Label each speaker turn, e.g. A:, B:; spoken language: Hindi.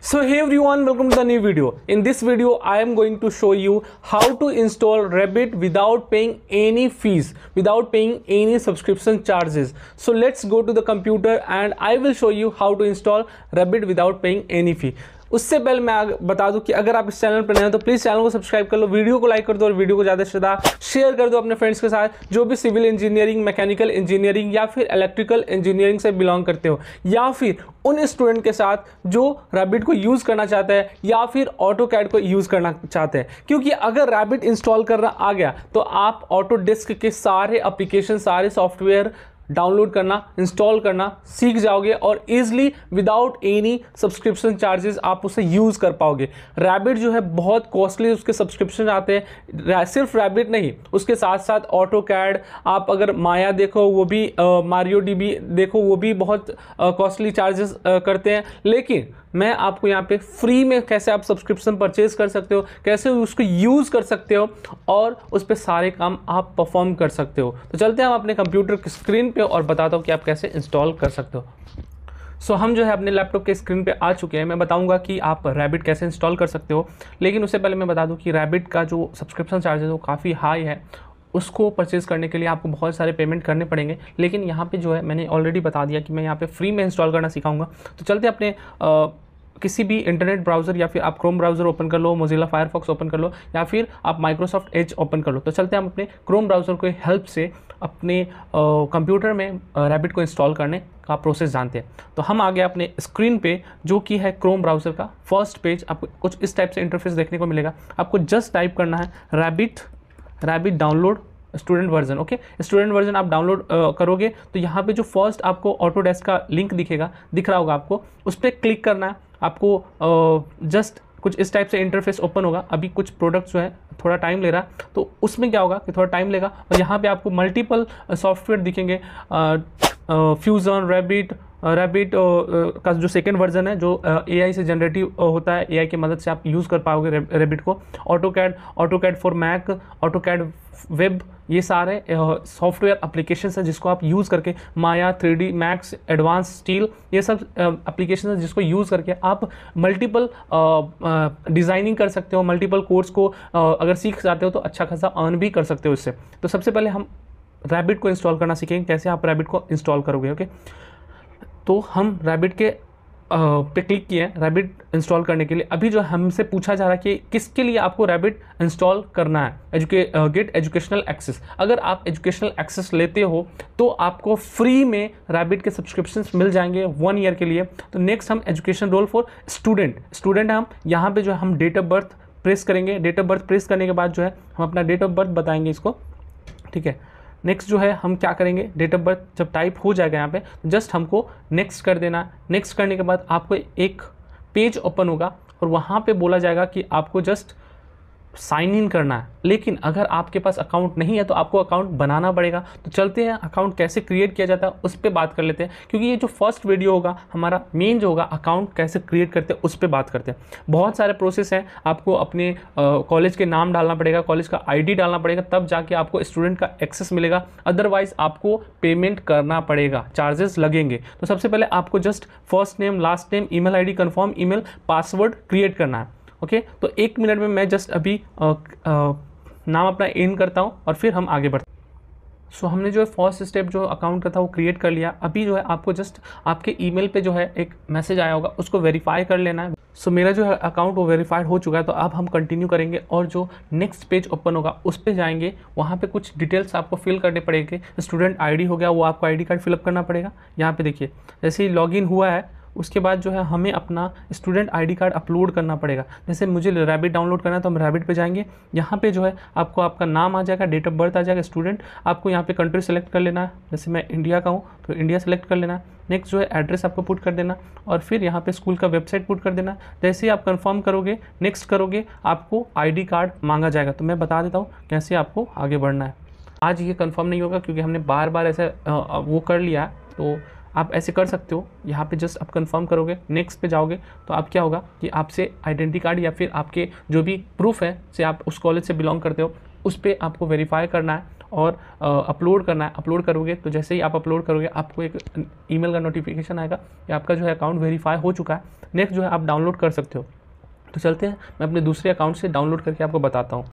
A: so hey everyone welcome to the new video in this video i am going to show you how to install rabbit without paying any fees without paying any subscription charges so let's go to the computer and i will show you how to install rabbit without paying any fee उससे पहले मैं बता दूं कि अगर आप इस चैनल पर नए हो तो प्लीज़ चैनल को सब्सक्राइब कर लो वीडियो को लाइक कर दो और वीडियो को ज़्यादा से ज़्यादा शेयर कर दो अपने फ्रेंड्स के साथ जो भी सिविल इंजीनियरिंग मैकेनिकल इंजीनियरिंग या फिर इलेक्ट्रिकल इंजीनियरिंग से बिलोंग करते हो या फिर उन स्टूडेंट के साथ जो रैबिट को यूज़ करना चाहते हैं या फिर ऑटो कैड को यूज़ करना चाहते हैं क्योंकि अगर रैबिट इंस्टॉल करना आ गया तो आप ऑटो डिस्क के सारे अप्लीकेशन सारे सॉफ्टवेयर डाउनलोड करना इंस्टॉल करना सीख जाओगे और easily without any subscription charges आप उसे यूज़ कर पाओगे रैबिट जो है बहुत कॉस्टली उसके सब्सक्रिप्शन आते हैं सिर्फ रैबिट नहीं उसके साथ साथ ऑटो कैड आप अगर माया देखो वो भी मारियो डी देखो वो भी बहुत कॉस्टली चार्जेस करते हैं लेकिन मैं आपको यहाँ पे फ्री में कैसे आप सब्सक्रिप्शन परचेज कर सकते हो कैसे उसको यूज़ कर सकते हो और उस पर सारे काम आप परफॉर्म कर सकते हो तो चलते हैं हम अपने कंप्यूटर स्क्रीन पे और बताता हूँ कि आप कैसे इंस्टॉल कर सकते हो सो so, हम जो है अपने लैपटॉप के स्क्रीन पे आ चुके हैं मैं बताऊंगा कि आप रैबिट कैसे इंस्टॉल कर सकते हो लेकिन उससे पहले मैं बता दूं कि रैबिट का जो सब्सक्रिप्शन चार्ज है वो काफ़ी हाई है उसको परचेज़ करने के लिए आपको बहुत सारे पेमेंट करने पड़ेंगे लेकिन यहाँ पे जो है मैंने ऑलरेडी बता दिया कि मैं यहाँ पे फ्री में इंस्टॉल करना सिखाऊंगा तो चलते अपने आ, किसी भी इंटरनेट ब्राउज़र या फिर आप क्रोम ब्राउज़र ओपन कर लो मोजिला फायरफॉक्स ओपन कर लो या फिर आप माइक्रोसॉफ्ट एज ओपन कर लो तो चलते हैं हम अपने क्रोम ब्राउज़र के हेल्प से अपने कंप्यूटर में रैबिट को इंस्टॉल करने का प्रोसेस जानते हैं तो हम आ गए अपने स्क्रीन पे जो कि है क्रोम ब्राउज़र का फर्स्ट पेज आपको कुछ इस टाइप से इंटरफेस देखने को मिलेगा आपको जस्ट टाइप करना है Revit Revit download student version okay student version आप डाउनलोड करोगे तो यहाँ पे जो फर्स्ट आपको ऑटोडेस्क का लिंक दिखेगा दिख रहा होगा आपको उस पर क्लिक करना है आपको जस्ट कुछ इस टाइप से इंटरफेस ओपन होगा अभी कुछ प्रोडक्ट्स जो है थोड़ा टाइम ले रहा है तो उसमें क्या होगा कि थोड़ा टाइम लेगा और यहाँ पे आपको मल्टीपल सॉफ्टवेयर दिखेंगे फ्यूज़न रेबिट रैबिट का जो सेकेंड वर्जन है जो ए से जनरेटिव होता है ए की मदद से आप यूज़ कर पाओगे रेबिट को AutoCAD AutoCAD for Mac AutoCAD web ये सारे सॉफ्टवेयर अप्लीकेशन है जिसको आप यूज़ करके Maya three D Max Advance Steel ये सब अप्लीकेशन है जिसको यूज़ करके आप मल्टीपल डिज़ाइनिंग कर सकते हो मल्टीपल कोर्स को अगर सीख जाते हो तो अच्छा खासा अर्न भी कर सकते हो इससे तो सबसे पहले हम रैबिट को इंस्टॉल करना सीखेंगे कैसे आप रैबिट को इंस्टॉल करोगे ओके तो हम रैबिट के पे क्लिक किए हैं रैबिट इंस्टॉल करने के लिए अभी जो हमसे पूछा जा रहा है कि किसके लिए आपको रैबिट इंस्टॉल करना है एजुके गेट एजुकेशनल एक्सेस अगर आप एजुकेशनल एक्सेस लेते हो तो आपको फ्री में रैबिट के सब्सक्रिप्शन मिल जाएंगे वन ईयर के लिए तो नेक्स्ट हम education role for student student हम यहाँ पर जो है हम डेट ऑफ बर्थ प्रेस करेंगे डेट ऑफ बर्थ प्रेस करने के बाद जो है हम अपना डेट ऑफ बर्थ बताएंगे इसको ठीक है नेक्स्ट जो है हम क्या करेंगे डेट ऑफ बर्थ जब टाइप हो जाएगा यहाँ पे तो जस्ट हमको नेक्स्ट कर देना नेक्स्ट करने के बाद आपको एक पेज ओपन होगा और वहाँ पे बोला जाएगा कि आपको जस्ट साइन इन करना है लेकिन अगर आपके पास अकाउंट नहीं है तो आपको अकाउंट बनाना पड़ेगा तो चलते हैं अकाउंट कैसे क्रिएट किया जाता है उस पर बात कर लेते हैं क्योंकि ये जो फर्स्ट वीडियो होगा हमारा मेन जो होगा अकाउंट कैसे क्रिएट करते हैं उस पर बात करते हैं बहुत सारे प्रोसेस हैं आपको अपने कॉलेज के नाम डालना पड़ेगा कॉलेज का आई डालना पड़ेगा तब जाके आपको स्टूडेंट का एक्सेस मिलेगा अदरवाइज आपको पेमेंट करना पड़ेगा चार्जेस लगेंगे तो सबसे पहले आपको just first name last name email ID confirm email password create करना है ओके तो एक मिनट में मैं जस्ट अभी आ, आ, नाम अपना इन करता हूँ और फिर हम आगे बढ़ते सो so, हमने जो है फर्स्ट स्टेप जो अकाउंट का था वो क्रिएट कर लिया अभी जो है आपको जस्ट आपके ईमेल पे जो है एक मैसेज आया होगा उसको वेरीफाई कर लेना है सो so, मेरा जो है अकाउंट वो वेरीफाइड हो चुका है तो अब हम कंटिन्यू करेंगे और जो नेक्स्ट पेज ओपन होगा उस पर जाएंगे वहाँ पे कुछ डिटेल्स आपको फिल करने पड़ेंगे स्टूडेंट आई हो गया वो आपको आई कार्ड फिलअप करना पड़ेगा यहाँ पे देखिए जैसे ही लॉग हुआ है उसके बाद जो है हमें अपना स्टूडेंट आईडी कार्ड अपलोड करना पड़ेगा जैसे मुझे रैबिट डाउनलोड करना है तो हम रैबिट पे जाएंगे यहाँ पे जो है आपको आपका नाम आ जाएगा डेट ऑफ बर्थ आ जाएगा स्टूडेंट आपको यहाँ पे कंट्री सेलेक्ट कर लेना है जैसे मैं इंडिया का हूँ तो इंडिया सेलेक्ट कर लेना है नेक्स्ट जो है एड्रेस आपको पुट कर देना और फिर यहाँ पे स्कूल का वेबसाइट पुट कर देना जैसे ही आप कंफर्म करोगे नेक्स्ट करोगे आपको आईडी कार्ड मांगा जाएगा तो मैं बता देता हूँ कैसे आपको आगे बढ़ना है आज ये कंफर्म नहीं होगा क्योंकि हमने बार बार ऐसा वो कर लिया तो आप ऐसे कर सकते हो यहाँ पे जस्ट आप कंफर्म करोगे नेक्स्ट पे जाओगे तो आप क्या होगा कि आपसे आइडेंटिटी कार्ड या फिर आपके जो भी प्रूफ है से आप उस कॉलेज से बिलोंग करते हो उस पर आपको वेरीफाई करना है और अपलोड करना है अपलोड करोगे तो जैसे ही आप अपलोड करोगे आपको एक ईमेल का नोटिफिकेशन आएगा कि आपका जो है अकाउंट वेरीफाई हो चुका है नेक्स्ट जो है आप डाउनलोड कर सकते हो तो चलते हैं मैं अपने दूसरे अकाउंट से डाउनलोड करके आपको बताता हूँ